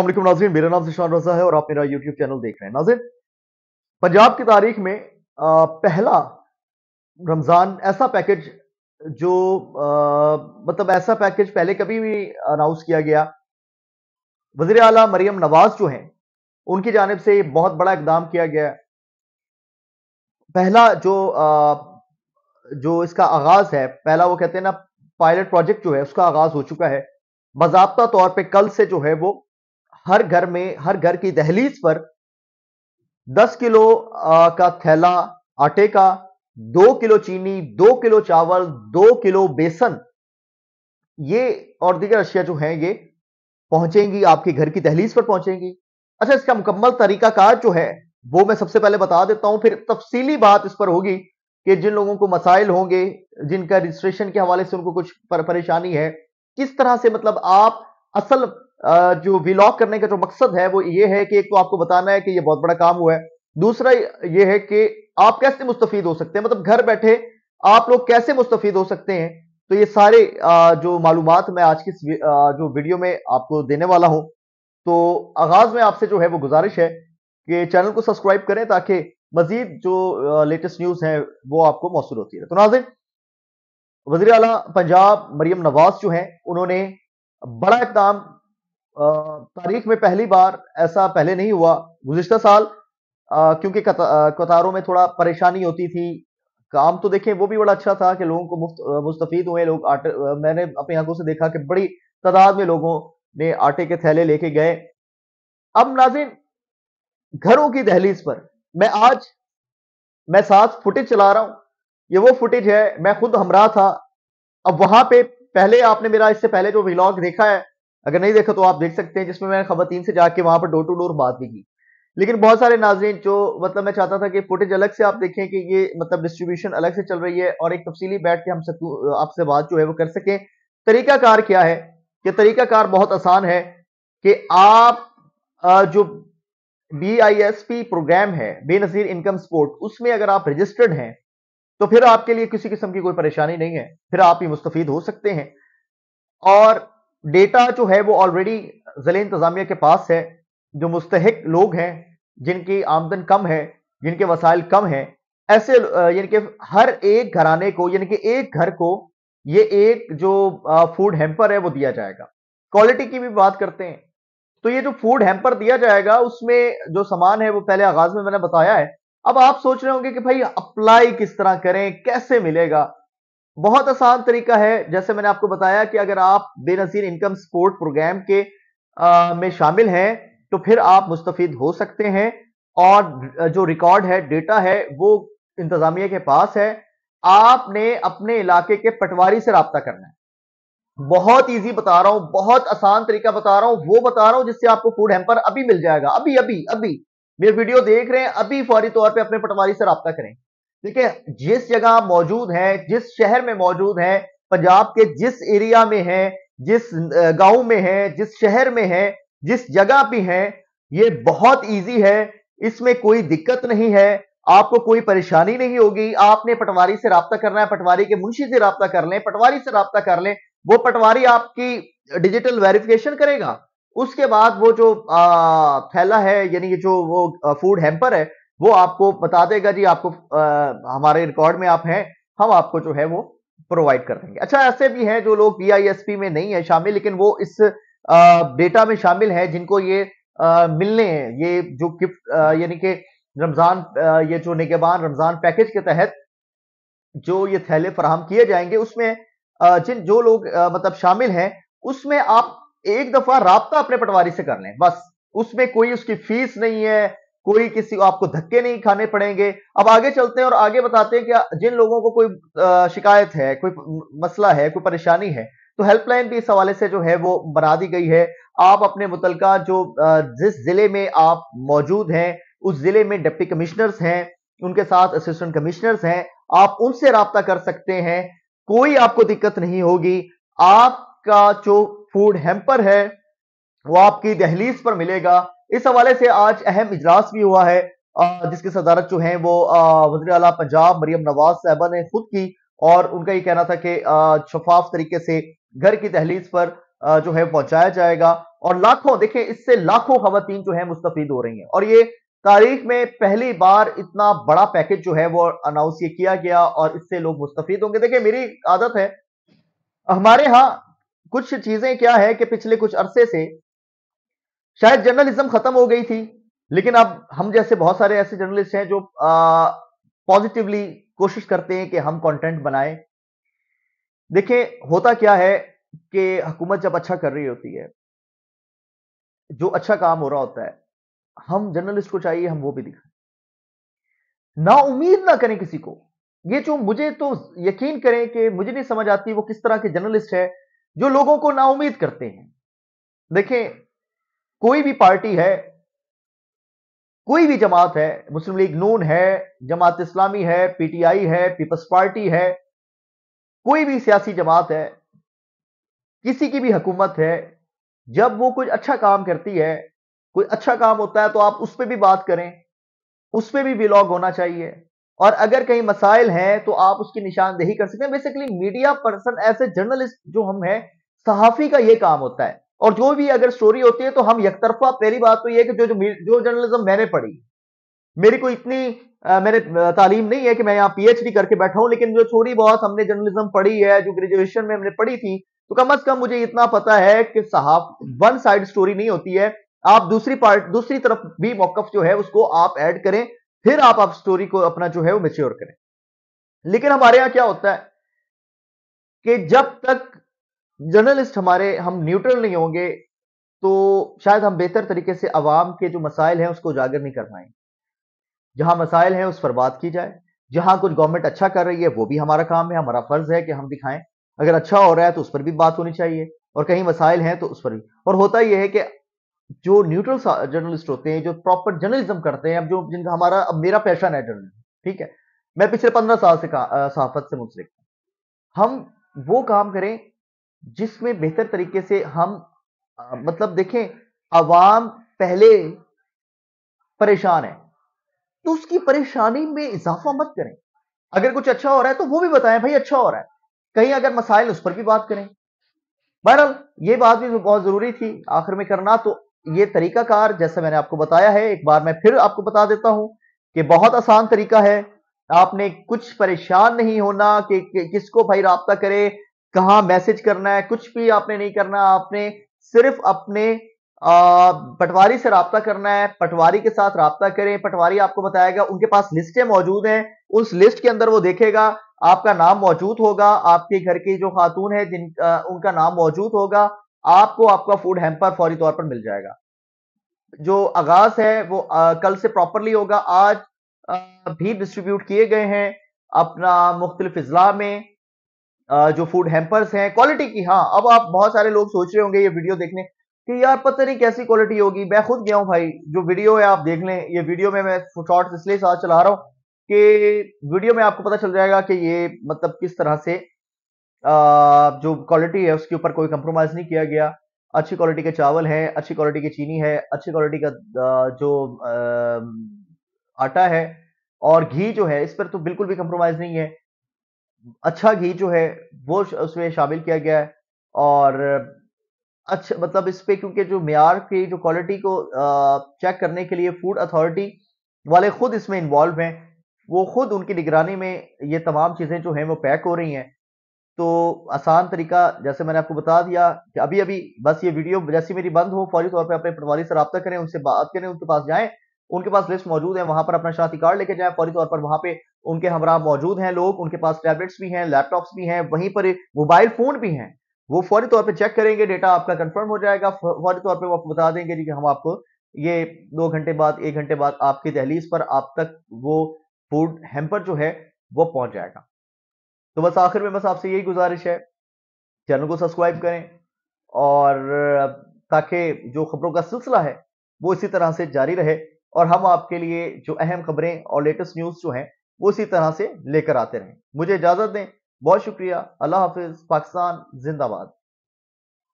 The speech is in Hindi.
असलम नाजरीन मेरा नाम सुशान रजा है और आप मेरा यूट्यूब चैनल देख रहे हैं नाजिर पंजाब की तारीख में पहला रमज़ान ऐसा पैकेज जो आ, मतलब ऐसा पैकेज पहले कभी भी अनाउंस किया गया वजीर अला मरियम नवाज जो हैं उनकी जानब से बहुत बड़ा इकदाम किया गया पहला जो आ, जो इसका आगाज है पहला वो कहते हैं ना पायलट प्रोजेक्ट जो है उसका आगाज हो चुका है बाबा तौर पर कल से जो है वो हर घर में हर घर की दहलीज पर 10 किलो का थैला आटे का दो किलो चीनी दो किलो चावल दो किलो बेसन ये और दीगर अशिया जो हैं ये पहुंचेंगी आपके घर की दहलीज पर पहुंचेंगी अच्छा इसका मुकम्मल तरीकाकार जो है वो मैं सबसे पहले बता देता हूं फिर तफसीली बात इस पर होगी कि जिन लोगों को मसाइल होंगे जिनका रजिस्ट्रेशन के हवाले से उनको कुछ पर परेशानी है किस तरह से मतलब आप असल जो विलॉक करने का जो मकसद है वो ये है कि एक तो आपको बताना है कि ये बहुत बड़ा काम हुआ है दूसरा ये है कि आप कैसे मुस्तफ़ हो सकते हैं मतलब घर बैठे आप लोग कैसे मुस्तफ़ हो सकते हैं तो ये सारे जो मालूम मैं आज की जो वीडियो में आपको देने वाला हूँ तो आगाज़ में आपसे जो है वो गुजारिश है कि चैनल को सब्सक्राइब करें ताकि मजीद जो लेटेस्ट न्यूज़ है वो आपको मौसू होती है तो नाजिर वजी अला पंजाब मरियम नवाज जो है उन्होंने बड़ा इकदाम तारीख में पहली बार ऐसा पहले नहीं हुआ गुजशत साल क्योंकि कतारों में थोड़ा परेशानी होती थी काम तो देखें वो भी बड़ा अच्छा था कि लोगों को मुफ्त मुस्तफ़ हुए लोग आटे मैंने अपनी आंखों से देखा कि बड़ी तादाद में लोगों ने आटे के थैले लेके गए अब नाजिन घरों की दहलीज पर मैं आज मैं साथ फुटेज चला रहा हूं ये वो फुटेज है मैं खुद हमरा था अब वहां पे पहले आपने मेरा इससे पहले जो व्लॉग देखा है अगर नहीं देखा तो आप देख सकते हैं जिसमें मैंने खवतन से जाके वहां पर डोर टू डोर बात भी की लेकिन बहुत सारे नाजरन जो मतलब मैं चाहता था कि फुटेज अलग से आप देखें कि ये मतलब डिस्ट्रीब्यूशन अलग से चल रही है और एक तफसीली बैठ के हम आपसे बात जो है वो कर सकें तरीकाकार क्या है कि तरीकाकार बहुत आसान है कि आप जो B I S P programme है बेनजीर इनकम स्पोर्ट उसमें अगर आप रजिस्टर्ड हैं तो फिर आपके लिए किसी किस्म की कोई परेशानी नहीं है फिर आप ही मुस्तफ़ हो सकते हैं और डेटा जो है वो ऑलरेडी जिले इंतजामिया के पास है जो मुस्तक लोग हैं जिनकी आमदन कम है जिनके वसाइल कम है ऐसे यानी कि हर एक घराने को यानी कि एक घर को ये एक जो फूड हेम्पर है वो दिया जाएगा क्वालिटी की भी बात करते हैं तो ये जो फूड हेम्पर दिया जाएगा उसमें जो सामान है वो पहले आगाज में मैंने बताया है अब आप सोच रहे होंगे कि भाई अप्लाई किस तरह करें कैसे मिलेगा बहुत आसान तरीका है जैसे मैंने आपको बताया कि अगर आप बेनजीर इनकम सपोर्ट प्रोग्राम के आ, में शामिल हैं तो फिर आप मुस्तफ हो सकते हैं और जो रिकॉर्ड है डेटा है वो इंतजामिया के पास है आपने अपने इलाके के पटवारी से रबता करना है बहुत इजी बता रहा हूं बहुत आसान तरीका बता रहा हूं वो बता रहा हूं जिससे आपको फूड हेम्पर अभी मिल जाएगा अभी अभी अभी मेरे वीडियो देख रहे हैं अभी फौरी तौर पे अपने पटवारी से रबता करें देखिए जिस जगह आप मौजूद हैं जिस शहर में मौजूद है पंजाब के जिस एरिया में है जिस गांव में है जिस शहर में है जिस जगह भी है ये बहुत इजी है इसमें कोई दिक्कत नहीं है आपको कोई परेशानी नहीं होगी आपने पटवारी से रबता करना है पटवारी के मुंशी से रबता कर लें पटवारी से रबता कर लें वो पटवारी आपकी डिजिटल वेरिफिकेशन करेगा उसके बाद वो जो आ, थैला है यानी जो वो फूड हैम्पर है वो आपको बता देगा जी आपको आ, हमारे रिकॉर्ड में आप हैं हम आपको जो है वो प्रोवाइड कर देंगे अच्छा ऐसे भी हैं जो लोग पी में नहीं है शामिल लेकिन वो इस डेटा में शामिल है जिनको ये आ, मिलने हैं ये जो गिफ्ट यानी कि रमजान ये जो निगेबान रमजान पैकेज के तहत जो ये थैले फराहम किए जाएंगे उसमें जिन जो लोग मतलब शामिल हैं उसमें आप एक दफा रबता अपने पटवारी से कर लें बस उसमें कोई उसकी फीस नहीं है कोई किसी को आपको धक्के नहीं खाने पड़ेंगे अब आगे चलते हैं और आगे बताते हैं कि जिन लोगों को कोई शिकायत है कोई मसला है कोई परेशानी है तो हेल्पलाइन भी इस हवाले से जो है वो बना दी गई है आप अपने मुतलका जो जिस जिले में आप मौजूद हैं उस जिले में डिप्टी कमिश्नर्स हैं उनके साथ असिस्टेंट कमिश्नर्स हैं आप उनसे रबता कर सकते हैं कोई आपको दिक्कत नहीं होगी आपका जो फूड हेम्पर है वो आपकी दहलीज पर मिलेगा इस हवाले से आज अहम इजलास भी हुआ है जिसकी सदारत जो है वो वजर अला पंजाब मरियम नवाज साहबा ने खुद की और उनका ये कहना था कि शफाफ तरीके से घर की तहलीज पर जो है पहुंचाया जाएगा और लाखों देखें इससे लाखों खातन जो है मुस्तफ़ हो रही हैं और ये तारीख में पहली बार इतना बड़ा पैकेज जो है वो अनाउंस ये किया गया और इससे लोग मुस्तफ़ होंगे देखिए मेरी आदत है हमारे यहाँ कुछ चीजें क्या है कि पिछले कुछ अरसे से शायद जर्नलिज्म खत्म हो गई थी लेकिन अब हम जैसे बहुत सारे ऐसे जर्नलिस्ट हैं जो पॉजिटिवली कोशिश करते हैं कि हम कंटेंट बनाएं देखें होता क्या है कि हुकूमत जब अच्छा कर रही होती है जो अच्छा काम हो रहा होता है हम जर्नलिस्ट को चाहिए हम वो भी दिखाएं ना उम्मीद ना करें किसी को ये जो मुझे तो यकीन करें कि मुझे नहीं समझ आती वो किस तरह के जर्नलिस्ट है जो लोगों को ना उम्मीद करते हैं देखें कोई भी पार्टी है कोई भी जमात है मुस्लिम लीग नून है जमात इस्लामी है पीटीआई है पीपल्स पार्टी है कोई भी सियासी जमात है किसी की भी हुकूमत है जब वो कुछ अच्छा काम करती है कोई अच्छा काम होता है तो आप उस पर भी बात करें उस पर भी विलॉग होना चाहिए और अगर कहीं मसाइल हैं तो आप उसकी निशानदेही कर सकते हैं basically media person as a journalist जो हम हैं सहाफ़ी का ये काम होता है और जो भी अगर स्टोरी होती है तो हम एक तरफा पहली बात तो यह कि जो जो जो जर्नलिज्म मैंने पढ़ी मेरी कोई इतनी आ, मैंने तालीम नहीं है कि मैं यहाँ पीएचडी करके बैठा हूं लेकिन जो थोड़ी बहुत हमने जर्नलिज्म पढ़ी है जो ग्रेजुएशन में हमने पढ़ी थी तो कम अज कम मुझे इतना पता है कि साहब वन साइड स्टोरी नहीं होती है आप दूसरी पार्ट दूसरी तरफ भी मौकफ जो है उसको आप ऐड करें फिर आप आप स्टोरी को अपना जो है वो मेच्योर करें लेकिन हमारे यहां क्या होता है कि जब तक जर्नलिस्ट हमारे हम न्यूट्रल नहीं होंगे तो शायद हम बेहतर तरीके से अवाम के जो मसाइल हैं उसको उजागर नहीं कर पाएंगे जहां मसाइल हैं उस पर बात की जाए जहां कुछ गवर्नमेंट अच्छा कर रही है वो भी हमारा काम है हमारा फर्ज है कि हम दिखाएं अगर अच्छा हो रहा है तो उस पर भी बात होनी चाहिए और कहीं मसाइल हैं तो उस पर भी और होता यह है कि जो न्यूट्रल जर्नलिस्ट होते हैं जो प्रॉपर जर्नलिज्म करते हैं अब जो जिनका हमारा अब मेरा पैशन है जर्नलिज्म ठीक है मैं पिछले पंद्रह साल से सहाफत से मुंसलिक हम वो काम करें जिसमें बेहतर तरीके से हम मतलब देखें आवाम पहले परेशान है तो उसकी परेशानी में इजाफा मत करें अगर कुछ अच्छा हो रहा है तो वो भी बताएं भाई अच्छा हो रहा है कहीं अगर मसाइल उस पर भी बात करें बहरहाल ये बात भी बहुत जरूरी थी आखिर में करना तो ये तरीकाकार जैसा मैंने आपको बताया है एक बार मैं फिर आपको बता देता हूं कि बहुत आसान तरीका है आपने कुछ परेशान नहीं होना कि किसको भाई रबता करे कहा मैसेज करना है कुछ भी आपने नहीं करना आपने सिर्फ अपने पटवारी से रबता करना है पटवारी के साथ रबता करें पटवारी आपको बताएगा उनके पास लिस्टें मौजूद हैं उस लिस्ट के अंदर वो देखेगा आपका नाम मौजूद होगा आपके घर की जो खातून है जिन आ, उनका नाम मौजूद होगा आपको आपका फूड हेम्पर फौरी तौर पर मिल जाएगा जो आगाज है वो आ, कल से प्रॉपरली होगा आज आ, भी डिस्ट्रीब्यूट किए गए हैं अपना मुख्तलिफ अजला में जो फूड हैम्पर्स हैं क्वालिटी की हाँ अब आप बहुत सारे लोग सोच रहे होंगे ये वीडियो देखने कि यार पता नहीं कैसी क्वालिटी होगी मैं खुद गया हूँ भाई जो वीडियो है आप देख लें ये वीडियो में मैं शॉर्ट इसलिए साथ चला रहा हूँ कि वीडियो में आपको पता चल जाएगा कि ये मतलब किस तरह से आ, जो क्वालिटी है उसके ऊपर कोई कंप्रोमाइज नहीं किया गया अच्छी क्वालिटी के चावल हैं अच्छी क्वालिटी की चीनी है अच्छी क्वालिटी का जो आ, आटा है और घी जो है इस पर तो बिल्कुल भी कंप्रोमाइज नहीं है अच्छा घी जो है वो उसमें शामिल किया गया है और अच्छा मतलब इस पे क्योंकि जो मैार की जो क्वालिटी को चेक करने के लिए फूड अथॉरिटी वाले खुद इसमें इन्वॉल्व हैं वो खुद उनकी निगरानी में ये तमाम चीज़ें जो हैं वो पैक हो रही हैं तो आसान तरीका जैसे मैंने आपको बता दिया कि अभी अभी बस ये वीडियो जैसी मेरी बंद हो फौरी तौर पर अपने पटवारी से रबता करें उनसे बात करें उनके पास जाएं उनके पास लिस्ट मौजूद है वहां पर अपना शनाख्ती कार्ड लेके जाएं फौरी तौर पर वहां पे उनके हमरा मौजूद हैं लोग उनके पास टैबलेट्स भी हैं लैपटॉप्स भी हैं वहीं पर मोबाइल फोन भी हैं वो फौरी तौर पे चेक करेंगे डेटा आपका कंफर्म हो जाएगा फौरी तौर पे वो आपको बता देंगे कि हम आपको ये दो घंटे बाद एक घंटे बाद आपकी दहलीज पर आप तक वो फूड हेम्पर जो है वो पहुंच जाएगा तो बस आखिर में बस आपसे यही गुजारिश है चैनल को सब्सक्राइब करें और ताकि जो खबरों का सिलसिला है वो इसी तरह से जारी रहे और हम आपके लिए जो अहम खबरें और लेटेस्ट न्यूज़ जो है उसी तरह से लेकर आते रहें मुझे इजाजत दें बहुत शुक्रिया अल्लाह हाफिज पाकिस्तान जिंदाबाद